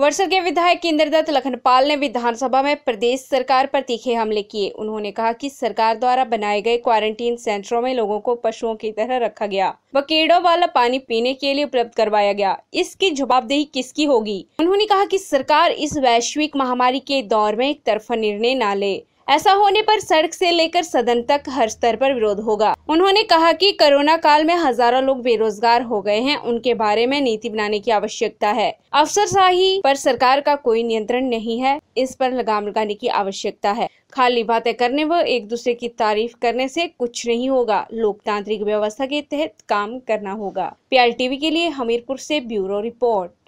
वर्षा के विधायक इंद्रदत्त लखनपाल ने विधानसभा में प्रदेश सरकार पर तीखे हमले किए उन्होंने कहा कि सरकार द्वारा बनाए गए क्वारंटीन सेंटरों में लोगों को पशुओं की तरह रखा गया व कीड़ों वाला पानी पीने के लिए उपलब्ध करवाया गया इसकी जवाबदेही किसकी होगी उन्होंने कहा कि सरकार इस वैश्विक महामारी के दौर में एक तरफा निर्णय न ले ऐसा होने पर सड़क से लेकर सदन तक हर स्तर पर विरोध होगा उन्होंने कहा कि कोरोना काल में हजारों लोग बेरोजगार हो गए हैं उनके बारे में नीति बनाने की आवश्यकता है अफसरशाही पर सरकार का कोई नियंत्रण नहीं है इस पर लगाम लगाने की आवश्यकता है खाली बातें करने व एक दूसरे की तारीफ करने से कुछ नहीं होगा लोकतांत्रिक व्यवस्था के तहत काम करना होगा पी टीवी के लिए हमीरपुर से ब्यूरो रिपोर्ट